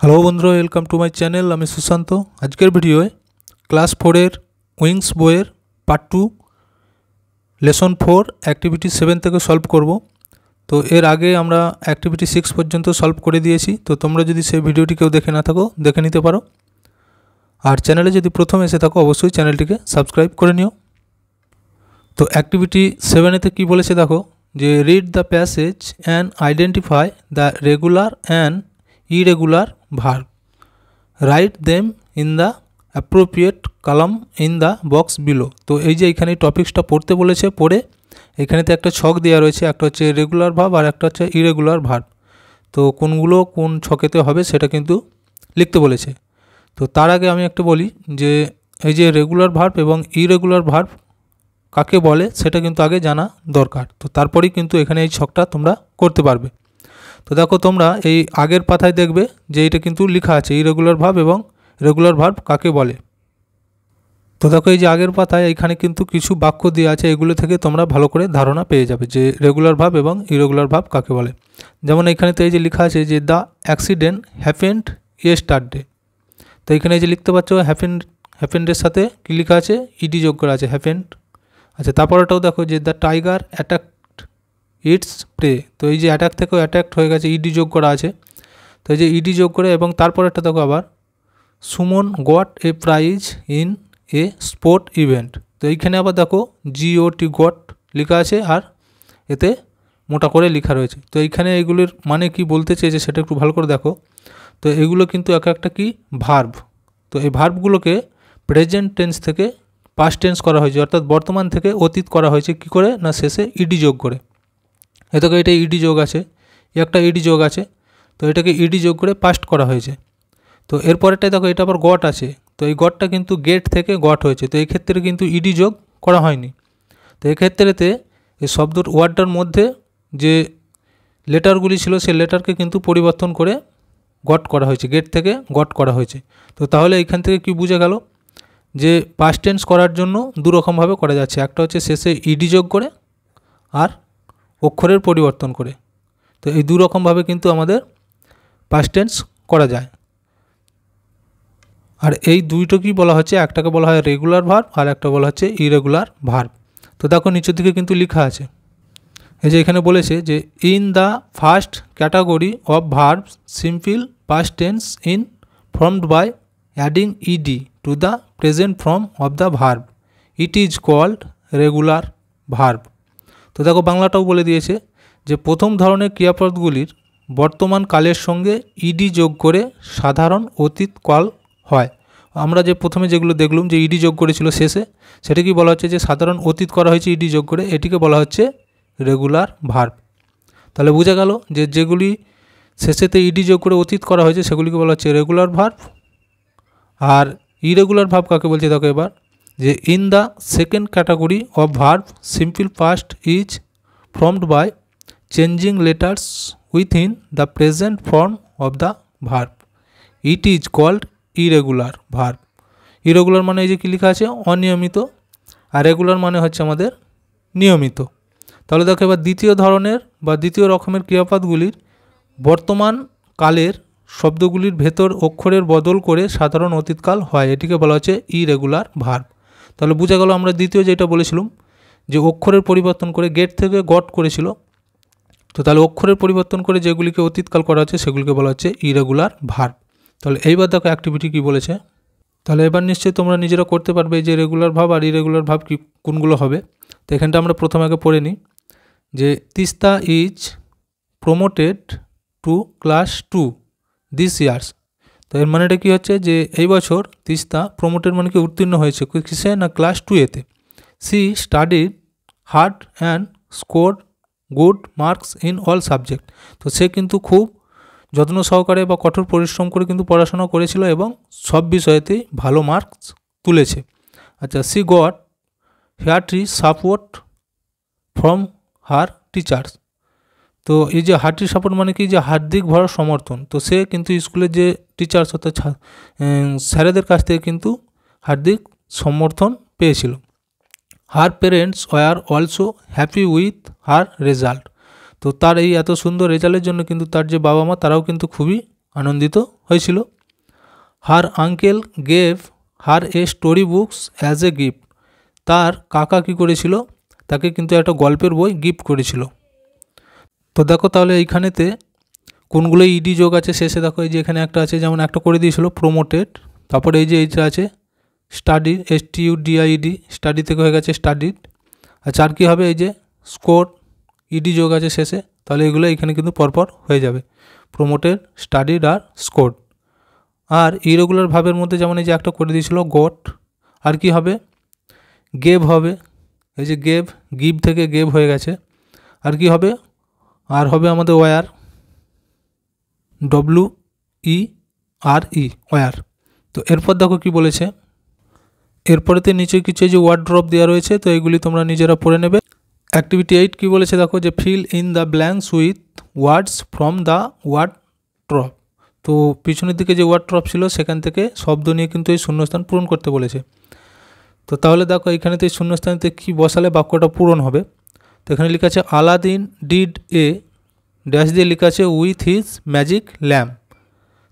Hello বন্ধুরা welcome to my channel আমি সুশান্ত আজকের ভিডিওয়ে ক্লাস ফোরের উইংস বইয়ের part two lesson four activity seven থেকে সলভ করব তো এর আগে আমরা অ্যাক্টিভিটি সিক্স পর্যন্ত সলভ করে দিয়েছি তো তোমরা যদি সেই ভিডিওটি কেউ দেখে না থাকো দেখে নিতে পারো আর চ্যানেলে যদি প্রথম এসে থাকো অবশ্যই চ্যানেলটিকে সাবস্ক্রাইব করে নিও তো অ্যাক্টিভিটি সেভেনেতে কি বলেছে দেখো যে read the passage and identify the regular and irregular verb. Write them in the appropriate column in the box below তো এই যে এখানে টপিক্সটা পড়তে বলেছে পড়ে এখানেতে একটা ছক দেওয়া রয়েছে একটা হচ্ছে রেগুলার ভাব আর একটা হচ্ছে ইরেগুলার ভাব তো কোনগুলো কোন ছকেতে হবে সেটা কিন্তু লিখতে বলেছে তো তার আগে আমি একটা বলি যে এই যে রেগুলার ভার্ব এবং ইরেগুলার ভার্ব কাকে বলে সেটা কিন্তু আগে জানা দরকার তো তারপরেই কিন্তু এখানে এই ছকটা তোমরা করতে পারবে তো দেখো তোমরা এই আগের পাতায় দেখবে যে এটা কিন্তু লেখা আছে ইরেগুলার ভাব এবং রেগুলার ভাব কাকে বলে তো দেখো এই যে আগের পাতায় এখানে কিন্তু কিছু বাক্য দিয়ে আছে এগুলো থেকে তোমরা ভালো করে ধারণা পেয়ে যাবে যে রেগুলার ভাব এবং ইরেগুলার ভাব কাকে বলে যেমন এখানে তো এই যে লেখা আছে যে দ্য অ্যাক্সিডেন্ট হ্যাপেন্ড ইয়েস্টারডে তো এখানে যে লিখতে পারছো হ্যাপেন্ড হ্যাপেন্ডের সাথে কী লেখা আছে ইডি যোগ করা আছে হ্যাপেন্ড আচ্ছা তারপরেটাও দেখো যে the tiger attack its prey তো এই যে অ্যাটাক থেকেও অ্যাট্যাক্ট হয়ে গেছে ইডি e যোগ করা আছে তো এই যে ইডি e যোগ করে এবং তারপর একটা দেখো আবার Suman got a prize in a sport event তো এইখানে আবার দেখো জিওটি গট লেখা আছে আর এতে মোটা করে লেখা রয়েছে তো এইখানে এগুলির মানে কি বলতে চেয়েছে সেটা একটু ভালো করে দেখো তো এগুলো কিন্তু এক একটা কি ভার্ব তো এই ভার্বগুলোকে প্রেজেন্ট টেন্স থেকে পাস্ট টেন্স করা হয়েছে অর্থাৎ বর্তমান থেকে অতীত করা হয়েছে কি করে না শেষে ইডি e যোগ করে এ দেখো এটা ইডি e যোগ আছে একটা ইডি e যোগ আছে তো এটাকে ইডি e যোগ করে পাস্ট করা হয়েছে তো এরপরেরটাই দেখো এটা আবার গট আছে তো এই গটটা কিন্তু গেট থেকে গট হয়েছে তো এই ক্ষেত্রে কিন্তু ইডি যোগ করা হয়নি তো এক্ষেত্রেতে এই শব্দর ওয়ার্ডটার মধ্যে যে লেটারগুলি ছিল সেই লেটারকে কিন্তু পরিবর্তন করে গট করা হয়েছে গেট থেকে গট করা হয়েছে তো তাহলে এখান থেকে কি বুঝে গেল যে পাস্ট টেন্স করার জন্য দুরকমভাবে করা যাচ্ছে একটা হচ্ছে শেষে ইডি যোগ করে আর অক্ষরের পরিবর্তন করে তো এই দুরকমভাবে কিন্তু আমাদের পাস্ট টেন্স করা যায় আর এই দুইটো বলা হচ্ছে একটাকে বলা হয় রেগুলার ভার্ভ আর একটা বলা হচ্ছে ইরেগুলার ভার্ভ তো দেখো নিচের দিকে কিন্তু লেখা আছে এই যে এখানে বলেছে যে in the first category of verb simple past tense in formed by adding E D to the present form of the verb it is called regular verb তো দেখো বাংলাটাও বলে দিয়েছে যে প্রথম ধরনের ক্রিয়াপদগুলির বর্তমান কালের সঙ্গে ইডি যোগ করে সাধারণ অতীত কাল হয় আমরা যে প্রথমে যেগুলো দেখলাম যে ইডি যোগ করেছিল শেষে সেটা কি বলা হচ্ছে যে সাধারণ অতীত করা হয়েছে ইডি যোগ করে এটিকে বলা হচ্ছে রেগুলার ভার্ব তাহলে বোঝা গেল যে যেগুলি শেষেতে ইডি যোগ করে অতীত করা হয়েছে সেগুলিকে বলা হচ্ছে রেগুলার ভার্ব আর ইরেগুলার ভাব কাকে বলছে দেখো এবার যে in the second category of verb simple past is formed by changing letters within the present form of the verb it is called irregular verb irregular মানে এই যে কি লেখা আছে অনিয়মিত আর রেগুলার মানে হচ্ছে আমাদের নিয়মিত তাহলে দেখো এবার দ্বিতীয় ধরনের বা দ্বিতীয় রকমের ক্রিয়াপদগুলির বর্তমান কালের শব্দগুলির ভেতর অক্ষরের বদল করে সাধারণ অতীতকাল হয় এটিকে বলা হচ্ছে ইরেগুলার ভার্ব তাহলে বোঝা গেল আমরা দ্বিতীয় যেটা বলেছিলাম যে অক্ষরের পরিবর্তন করে গেট থেকে গট করেছিল তো তাহলে অক্ষরের পরিবর্তন করে যেগুলিকে অতীতকাল করা হচ্ছে সেগুলিকে বলা হচ্ছে ইরেগুলার ভার তাহলে এইবার দেখো অ্যাক্টিভিটি কী বলেছে তাহলে এবার নিশ্চয়ই তোমরা নিজেরা করতে পারবে যে রেগুলার ভাব আর ইরেগুলার ভাব কী কোনগুলো হবে তো এখানটা আমরা প্রথমে আগে পড়ে নিই যে Teesta is promoted to class two this years তো এর মানেটা কী হচ্ছে যে এই বছর তিস্তা প্রমোটের মানে কি উত্তীর্ণ হয়েছে কিসে না ক্লাস টুয়েতে she studied hard and score good marks in all subject তো সে কিন্তু খুব যত্ন সহকারে বা কঠোর পরিশ্রম করে কিন্তু পড়াশোনা করেছিল এবং সব বিষয়েতেই ভালো মার্কস তুলেছে আচ্ছা she got hearty support from her teachers তো এই যে হার্টির সাপোর্ট মানে কি যে হার্দিক ভরা সমর্থন তো সে কিন্তু স্কুলের যে টিচার্স অর্থাৎ স্যারেদের কাছ থেকে কিন্তু হার্দিক সমর্থন পেয়েছিল her parents were also happy with her result তো তার এই এত সুন্দর রেজাল্টের জন্য কিন্তু তার যে বাবা মা তারাও কিন্তু খুবই আনন্দিত হয়েছিল her uncle gave her a story books as a gift তার কাকা কী করেছিল তাকে কিন্তু একটা গল্পের বই গিফট করেছিল তো দেখো তাহলে এইখানেতে কোনগুলো ইডি e যোগ আছে শেষে দেখো এই যে এখানে একটা আছে যেমন একটা করে দিয়েছিল প্রোমোটেড তারপরে এই যে এইটা আছে study S T U D I D study থেকে হয়ে গেছে স্টাডিড আচ্ছা আর কী হবে এই যে স্কোর ইডি e যোগ আছে শেষে তাহলে এগুলো এখানে কিন্তু পরপর হয়ে যাবে প্রোমোটেড স্টাডিড আর স্কোর আর ইরেগুলার ভাবের মধ্যে যেমন এই যে একটা করে দিয়েছিল গট আর কি হবে গেভ হবে এই যে গেভ গিভ থেকে গেভ হয়ে গেছে আর কি হবে আর হবে আমাদের were W E R E were তো এরপর দেখো কি বলেছে এরপরেতে নিচে কিছু যে ওয়ার্ড্রপ দেওয়া রয়েছে তো এগুলি তোমরা নিজেরা পড়ে নেবে অ্যাক্টিভিটি এইট কী বলেছে দেখো যে fill in the blanks with words from the word trap তো পিছনের দিকে যে ওয়ার্ড ট্রপ ছিল সেখান থেকে শব্দ নিয়ে কিন্তু এই শূন্যস্থান পূরণ করতে বলেছে তো তাহলে দেখো এই শূন্যস্থানতে কী বসালে বাক্যটা পূরণ হবে তো এখানে লেখা আছে আলাদিন ডিড এ ড্যাশ দিয়ে লেখা আছে উইথ হিজ ম্যাজিক ল্যাম্প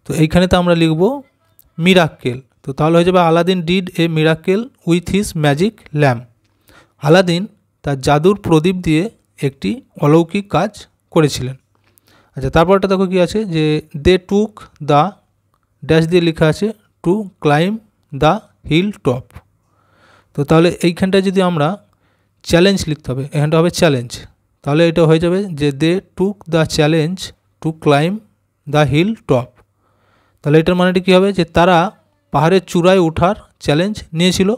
তো এইখানে তো আমরা লিখব মিরাক্কেল তো তাহলে হয়ে যাবে Aladdin did a miracle with his magic lamp Aladdin তার জাদুর প্রদীপ দিয়ে একটি অলৌকিক কাজ করেছিলেন আচ্ছা তারপরটা দেখো কি আছে যে দে টুক দ্য ড্যাশ দিয়ে লেখা আছে to climb the hill top তো তাহলে এইখানটায় যদি আমরা চ্যালেঞ্জ লিখতে হবে এখানটা হবে চ্যালেঞ্জ তাহলে এটা হয়ে যাবে যে they took the challenge to climb the hill top তাহলে এটার মানেটা কী হবে যে তারা পাহাড়ের চূড়ায় ওঠার চ্যালেঞ্জ নিয়েছিল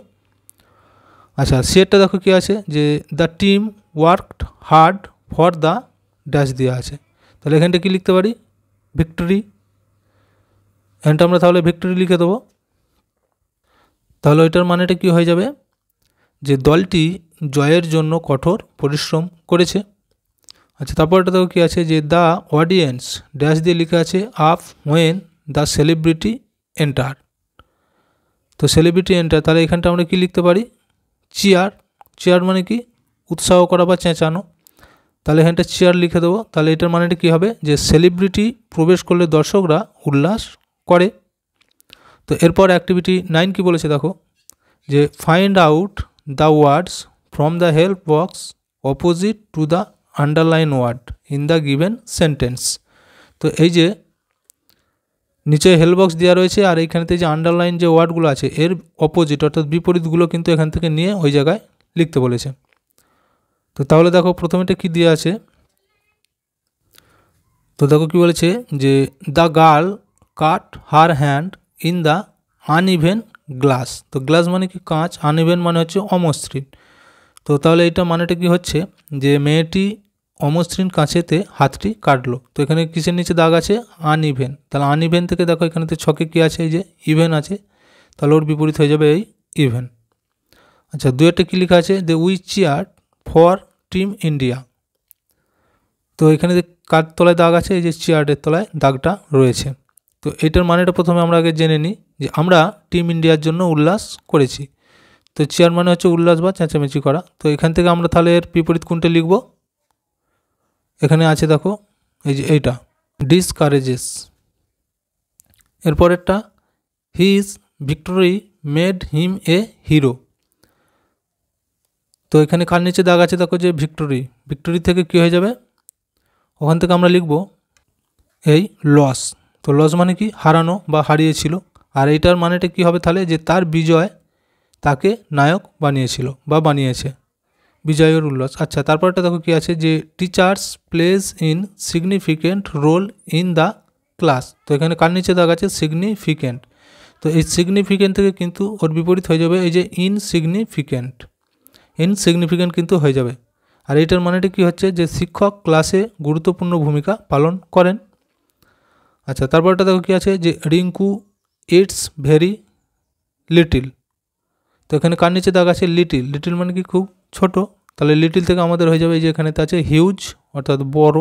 আচ্ছা সেটটা দেখো কী আছে যে the team worked hard for the dash দেওয়া আছে তাহলে এখানটা কী লিখতে পারি ভিক্টরি এখানটা আমরা তাহলে ভিক্টরি লিখে দেবো তাহলে ওইটার মানেটা কী হয়ে যাবে যে দলটি জয়ের জন্য কঠোর পরিশ্রম করেছে আচ্ছা তারপর দেখো কী আছে যে দ্য অডিয়েন্স ড্যাশ দিয়ে লেখা আছে up when the celebrity enter তো সেলিব্রিটি এন্টার তাহলে এখানটা আমরা কী লিখতে পারি চেয়ার চেয়ার মানে কি উৎসাহ করা বা চেঁচানো তাহলে এখানটা চেয়ার লিখে দেবো তাহলে এটার মানেটা কী হবে যে সেলিব্রিটি প্রবেশ করলে দর্শকরা উল্লাস করে তো এরপর অ্যাক্টিভিটি নাইন কি বলেছে দেখো যে find out the words from the help box opposite to the underline word in the given sentence তো এই যে নিচে হেল্প বক্স দেওয়া রয়েছে আর এইখানেতে যে আন্ডারলাইন যে ওয়ার্ডগুলো আছে এর অপোজিট অর্থাৎ বিপরীতগুলো কিন্তু এখান থেকে নিয়ে ওই জায়গায় লিখতে বলেছে তো তাহলে দেখো প্রথমেটা কী দেওয়া আছে তো দেখো কী বলেছে যে the girl cut her hand in the uneven glass তো গ্লাস মানে কি কাঁচ আনইভেন মানে হচ্ছে অমসৃণ তো তাহলে এটা মানেটা কি হচ্ছে যে মেয়েটি অমসৃণ কাঁচেতে হাতটি কাটলো তো এখানে কিসের নিচে দাগ আছে আনইভেন তাহলে আনইভেন থেকে দেখো এখানেতে ছকে কী আছে এই যে ইভেন আছে তাহলে ওর বিপরীত হয়ে যাবে এই ইভেন আচ্ছা দু একটা কী লেখা আছে the we cheer for team India তো এখানে যে কাঠ তলায় দাগ আছে এই যে চেয়ারের তলায় দাগটা রয়েছে তো এটার মানেটা প্রথমে আমরা আগে জেনে নিই যে আমরা টিম ইন্ডিয়ার জন্য উল্লাস করেছি তো চেয়ার মানে হচ্ছে উল্লাস বা চেঁচামেচি করা তো এখান থেকে আমরা তাহলে এর বিপরীত কোনটা লিখব এখানে আছে দেখো এই যে এইটা ডিসকারেজেস এরপরেরটা his victory made him a hero তো এখানে খাল নিচে দাগ আছে দেখো যে ভিক্টোরি ভিক্টোরি থেকে কি হয়ে যাবে ওখান থেকে আমরা লিখব এই লস তো লস মানে কি হারানো বা হারিয়েছিল আর এইটার মানেটা কি হবে তাহলে যে তার বিজয় তাকে নায়ক বানিয়েছিল বা বানিয়েছে বিজয়ের উল্লাস আচ্ছা তারপরটা দেখো কি আছে যে teachers plays in significant role in the class তো এখানে কার নিচে দাগ আছে সিগনিফিকেন্ট তো এই সিগনিফিকেন্ট থেকে কিন্তু ওর বিপরীত হয়ে যাবে এই যে ইনসিগনিফিকেন্ট ইনসিগনিফিকেন্ট কিন্তু হয়ে যাবে আর এটার মানেটা কি হচ্ছে যে শিক্ষক ক্লাসে গুরুত্বপূর্ণ ভূমিকা পালন করেন আচ্ছা তারপরটা দেখো কী আছে যে রিঙ্কু ইটস ভেরি লিটিল তো এখানে কার নিচে দাগ আছে লিটিল লিটিল মানে কি খুব ছোট তাহলে লিটিল থেকে আমাদের হয়ে যাবে এই যে তা আছে হিউজ অর্থাৎ বড়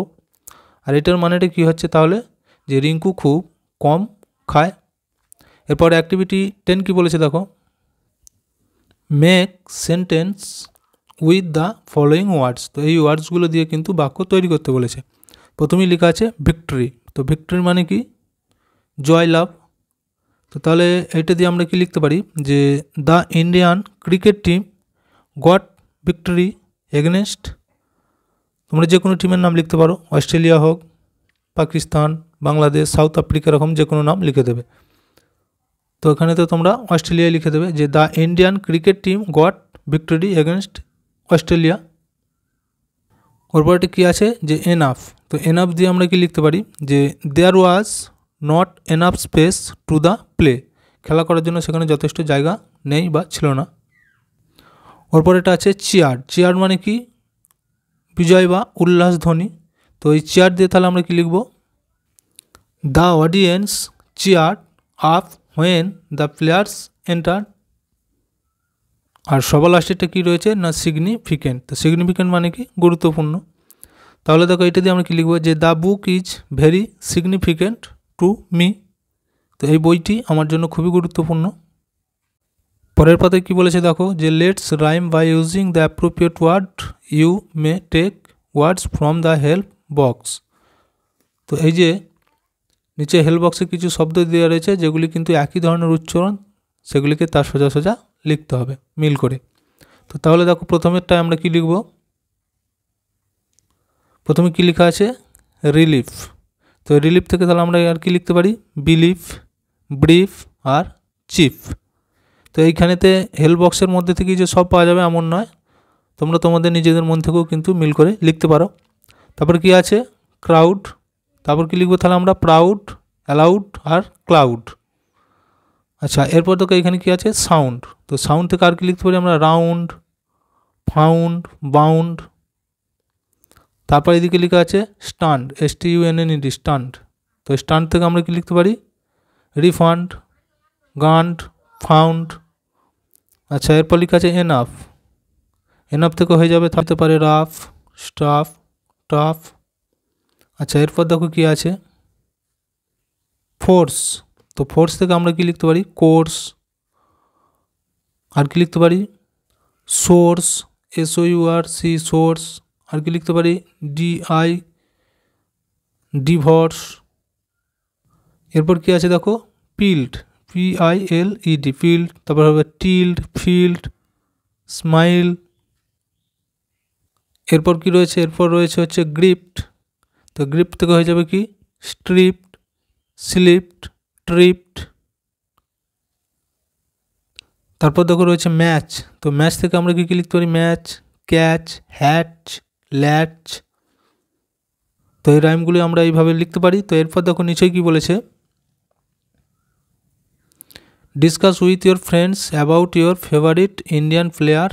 আর এটার মানেটা কি হচ্ছে তাহলে যে রিঙ্কু খুব কম খায় এরপর অ্যাক্টিভিটি টেন কি বলেছে দেখো make sentence with the following words তো এই ওয়ার্ডসগুলো দিয়ে কিন্তু বাক্য তৈরি করতে বলেছে প্রথমেই লেখা আছে ভিক্টরি তো ভিক্টরি মানে কি জয় লাভ তো তাহলে এটা দিয়ে আমরা কি লিখতে পারি যে the Indian cricket team got victory against তোমরা যে কোনো টিমের নাম লিখতে পারো অস্ট্রেলিয়া হোক পাকিস্তান বাংলাদেশ সাউথ আফ্রিকা এরকম যে কোনো নাম লিখে দেবে তো এখানে তো তোমরা অস্ট্রেলিয়ায় লিখে দেবে যে the Indian cricket team got victory against Australia পরপরটি কী আছে যে এনাফ তো এনাফ দিয়ে আমরা কি লিখতে পারি যে there was not enough space to the play খেলা করার জন্য সেখানে যথেষ্ট জায়গা নেই বা ছিল না ওরপর এটা আছে চেয়ার চেয়ার মানে কি বিজয় বা উল্লাস ধ্বনি তো এই চেয়ার দিয়ে তাহলে আমরা কি লিখব the audience cheer up when the players enter আর সবার লাস্টেরটা কী রয়েছে না সিগনিফিকেন্ট তো সিগনিফিকেন্ট মানে কি গুরুত্বপূর্ণ তাহলে দেখো এটা দিয়ে আমরা কী লিখবো যে the book is very significant to me তো এই বইটি আমার জন্য খুবই গুরুত্বপূর্ণ পরের পাতে কি বলেছে দেখো যে let's rhyme by using the appropriate word you may take words from the help box তো এই যে নিচে হেল্প বক্সে কিছু শব্দ দেওয়া রয়েছে যেগুলি কিন্তু একই ধরনের উচ্চারণ সেগুলিকে তার সোজা সোজা লিখতে হবে মিল করে তো তাহলে দেখো প্রথমেরটায় আমরা কি লিখব প্রথমে কি লেখা আছে রিলিফ তো রিলিফ থেকে তাহলে আমরা আর কি লিখতে পারি বিলিফ ব্রিফ আর চিফ তো এইখানেতে হেল্প বক্সের মধ্যে থেকে যে সব পাওয়া যাবে এমন নয় তোমরা তোমাদের নিজেদের মন থেকেও কিন্তু মিল করে লিখতে পারো তারপর কি আছে ক্রাউড তারপর কি লিখবো তাহলে আমরা প্রাউড অ্যালাউড আর ক্লাউড আচ্ছা এরপর দেখো এখানে কি আছে সাউন্ড তো সাউন্ড থেকে আর কি লিখতে পারি আমরা রাউন্ড ফাউন্ড বাউন্ড তারপর এদিকে লেখা আছে stunned S T U N N E D stunned তো স্টান্ড থেকে আমরা কি লিখতে পারি রিফান্ড গান্ড ফাউন্ড আচ্ছা এরপর লেখা আছে এনাফ এনাফ থেকে হয়ে যাবে থাকতে পারে রাফ স্টাফ টাফ আচ্ছা এরপর দেখো কি আছে ফোর্স তো ফোর্স তে আমরা কি লিখতে পারি কোর্স আর কি লিখতে পারি source S O U R C source আর কি লিখতে পারি ডি আই ডিভোর্স এরপর কি আছে দেখো piled P I L E D piled তারপরে টিল্ড ফিল্ড স্মাইল এরপর কি রয়েছে এরপর রয়েছে হচ্ছে গ্রিপ্ট তো গ্রিপ্ট তো হয়ে যাবে কি স্ট্রিপ্ট স্লিপ্ট ট্রিপড তারপর দেখো রয়েছে ম্যাচ তো ম্যাচ থেকে আমরা কী কী লিখতে পারি ম্যাচ ক্যাচ হ্যাচ ল্যাচ তো এই রাইমগুলি আমরা এইভাবে লিখতে পারি তো এরপর দেখো নিচে কী বলেছে discuss with your friends about your favourite Indian player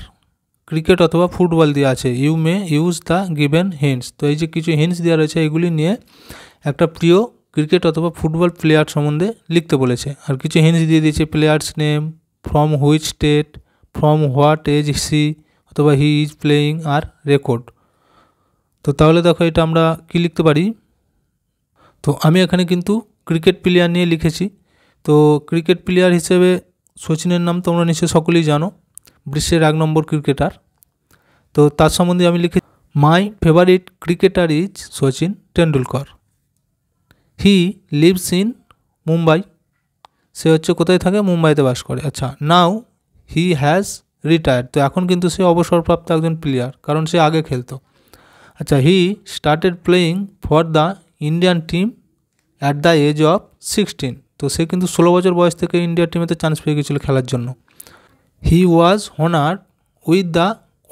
cricket অথবা ফুটবল দিয়ে আছে you may use the given hints তো এই যে কিছু হিন্টস দেওয়া রয়েছে এগুলি নিয়ে একটা প্রিয় ক্রিকেট অথবা ফুটবল প্লেয়ার সম্বন্ধে লিখতে বলেছে আর কিছু হিন্স দিয়ে দিয়েছে players name from which state from what age she অথবা হি ইজ প্লেয়িং আর রেকর্ড তো তাহলে দেখো এটা আমরা কি লিখতে পারি তো আমি এখানে কিন্তু ক্রিকেট প্লেয়ার নিয়ে লিখেছি তো ক্রিকেট প্লেয়ার হিসেবে সচিনের নাম তোমরা নিশ্চয়ই সকলেই জানো বিশ্বের এক নম্বর ক্রিকেটার তো তার সম্বন্ধে আমি লিখে my favourite cricketer is Sachin Tendulkar he lives in Mumbai সে হচ্ছে কোথায় থাকে মুম্বাইতে বাস করে আচ্ছা নাও হি হ্যাজ রিটায়ার্ড তো এখন কিন্তু সে অবসরপ্রাপ্ত একজন প্লেয়ার কারণ সে আগে খেলতো আচ্ছা he started playing for the Indian team at the age of sixteen তো সে কিন্তু ষোলো বছর বয়স থেকে ইন্ডিয়ার টিমেতে চান্স পেয়ে গেছিলো খেলার জন্য he was honour with the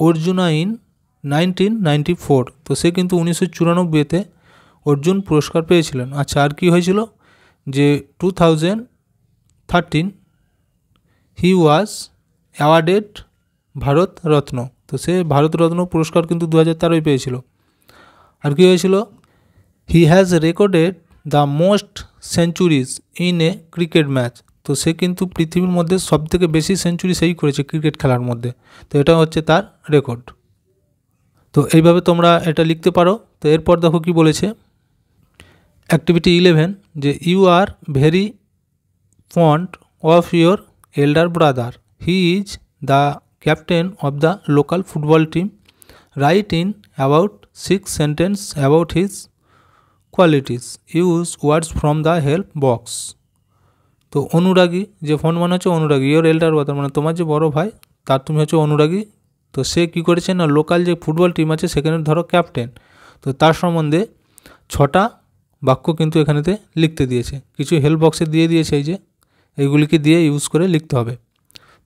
Arjuna in nineteen ninety four তো সে কিন্তু উনিশশো চুরানব্বইতে অর্জুন পুরস্কার পেয়েছিলেন আচ্ছা আর কী হয়েছিল যে two thousand thirteen he was awarded Bharat Ratna তো সে ভারত রত্ন পুরস্কার কিন্তু দু হাজার তেরোই পেয়েছিল আর কী হয়েছিল he has recorded the most centuries in a cricket match তো সে কিন্তু পৃথিবীর মধ্যে সবথেকে বেশি সেঞ্চুরি সেই করেছে ক্রিকেট খেলার মধ্যে তো এটা হচ্ছে তার রেকর্ড তো এইভাবে তোমরা এটা লিখতে পারো তো এরপর দেখো কি বলেছে অ্যাক্টিভিটি ইলেভেন যে you are very fond of your elder brother he is the captain of the local football team write in about six sentence about his qualities use words from the help box তো অনুরাগী যে phone মানে হচ্ছে অনুরাগী your elder brother মানে তোমার যে বড় ভাই তার তুমি হচ্ছে অনুরাগী তো সে কী করেছে না লোকাল যে ফুটবল টিম আছে সেখানে ধরো ক্যাপ্টেন তো তার সম্বন্ধে ছটা বাক্য কিন্তু এখানেতে লিখতে দিয়েছে কিছু হেল্প বক্সে দিয়ে দিয়েছে এই যে এইগুলিকে দিয়ে ইউজ করে লিখতে হবে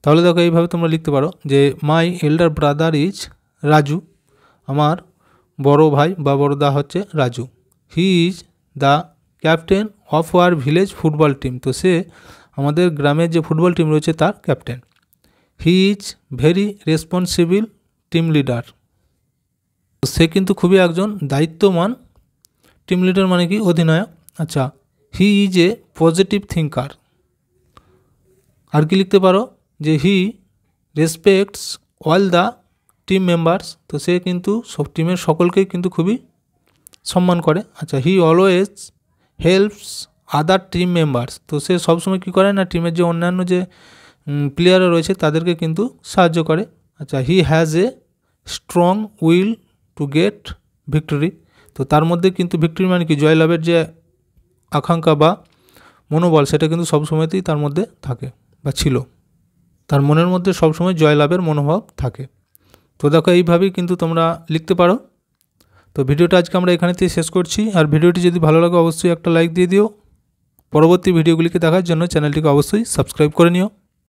তাহলে দেখো এইভাবে তোমরা লিখতে পারো যে my elder brother is Raju আমার বড় ভাই বা বড়দা হচ্ছে Raju he is the captain of our village football team তো সে আমাদের গ্রামের যে ফুটবল টিম রয়েছে তার captain he is very responsible team leader সে কিন্তু খুবই একজন দায়িত্বমান টিম লিডার মানে কি অধিনায়ক আচ্ছা he is a positive thinker আর কি লিখতে পারো যে he respects all the team members তো সে কিন্তু সব টিমের সকলকেই কিন্তু খুবই সম্মান করে আচ্ছা he always helps other team members তো সে সবসময় কী করে না টিমের যে অন্যান্য যে প্লেয়াররা রয়েছে তাদেরকে কিন্তু সাহায্য করে আচ্ছা he has a strong will to get victory তো তার মধ্যে কিন্তু ভিক্টরি মানে কি জয়লাভের যে আকাঙ্ক্ষা বা মনোবল সেটা কিন্তু সবসময়তেই তার মধ্যে থাকে বা ছিল তার মনের মধ্যে সবসময় জয়লাভের মনোভাব থাকে তো দেখো এইভাবেই কিন্তু তোমরা লিখতে পারো তো ভিডিওটা আজকে আমরা এখানেতেই শেষ করছি আর ভিডিওটি যদি ভালো লাগে অবশ্যই একটা লাইক দিয়ে দিও পরবর্তী ভিডিওগুলিকে দেখার জন্য চ্যানেলটিকে অবশ্যই সাবস্ক্রাইব করে নিও